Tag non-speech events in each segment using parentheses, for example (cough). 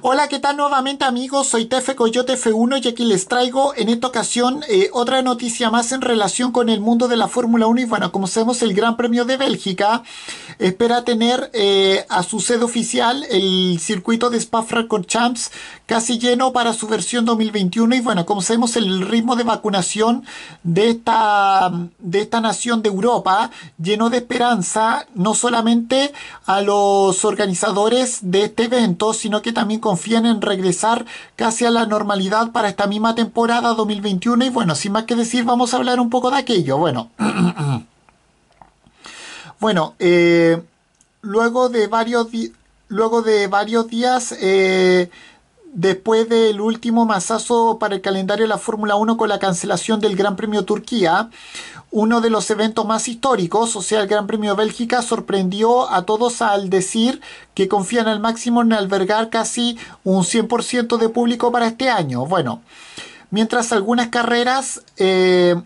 Hola, ¿qué tal nuevamente amigos? Soy Tefe Coyote F1 y aquí les traigo en esta ocasión eh, otra noticia más en relación con el mundo de la Fórmula 1 y bueno, como sabemos el Gran Premio de Bélgica espera tener eh, a su sede oficial el circuito de Spa-Francorchamps casi lleno para su versión 2021 y bueno, como sabemos el ritmo de vacunación de esta, de esta nación de Europa lleno de esperanza no solamente a los organizadores de este evento, sino que también confían en regresar casi a la normalidad para esta misma temporada 2021 y bueno, sin más que decir vamos a hablar un poco de aquello. Bueno, (clears throat) bueno, eh, luego de varios, luego de varios días... Eh, después del último mazazo para el calendario de la Fórmula 1 con la cancelación del Gran Premio Turquía, uno de los eventos más históricos, o sea, el Gran Premio Bélgica, sorprendió a todos al decir que confían al máximo en albergar casi un 100% de público para este año. Bueno, mientras algunas carreras... Eh,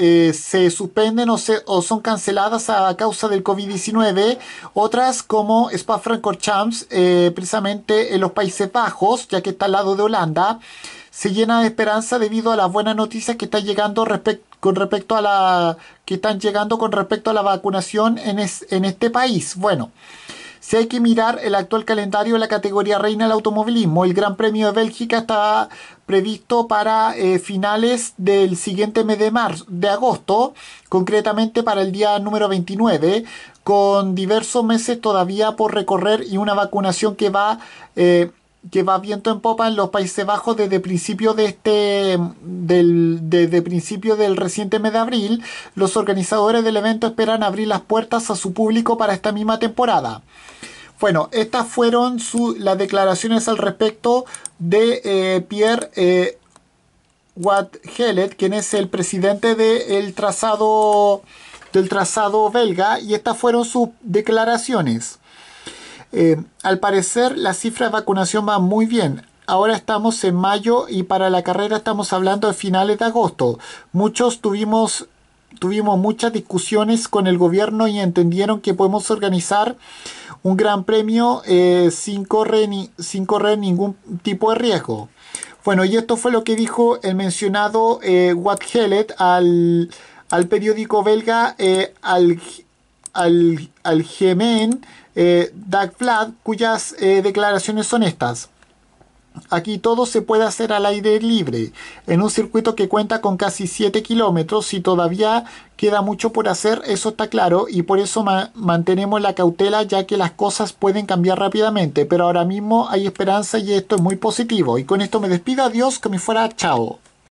eh, se suspenden o, son canceladas a causa del COVID-19. Otras como Spa-Francorchamps, eh, precisamente en los Países Bajos, ya que está al lado de Holanda, se llena de esperanza debido a las buenas noticias que están llegando con respecto a la que están llegando con respecto a la vacunación en, en este país. Bueno. Si hay que mirar el actual calendario de la categoría reina del automovilismo, el Gran Premio de Bélgica está previsto para eh, finales del siguiente mes de marzo, de agosto, concretamente para el día número 29, con diversos meses todavía por recorrer y una vacunación que va eh, que va viento en popa en los Países Bajos desde principio de este del, principio del reciente mes de abril, los organizadores del evento esperan abrir las puertas a su público para esta misma temporada. Bueno, estas fueron las declaraciones al respecto de eh, Pierre eh, Watt quien es el presidente trazado del trazado belga, y estas fueron sus declaraciones. Eh, al parecer la cifra de vacunación va muy bien. Ahora estamos en mayo y para la carrera estamos hablando de finales de agosto. Muchos tuvimos, tuvimos muchas discusiones con el gobierno y entendieron que podemos organizar un gran premio eh, sin, correr sin correr ningún tipo de riesgo. Bueno, y esto fue lo que dijo el mencionado eh, al, periódico belga eh, al, al, eh, Doug Vlad, cuyas eh, declaraciones son estas. Aquí todo se puede hacer al aire libre, en un circuito que cuenta con casi 7 kilómetros y todavía queda mucho por hacer, eso está claro, y por eso mantenemos la cautela ya que las cosas pueden cambiar rápidamente, pero ahora mismo hay esperanza y esto es muy positivo. Y con esto me despido, adiós, que me fuera, chao.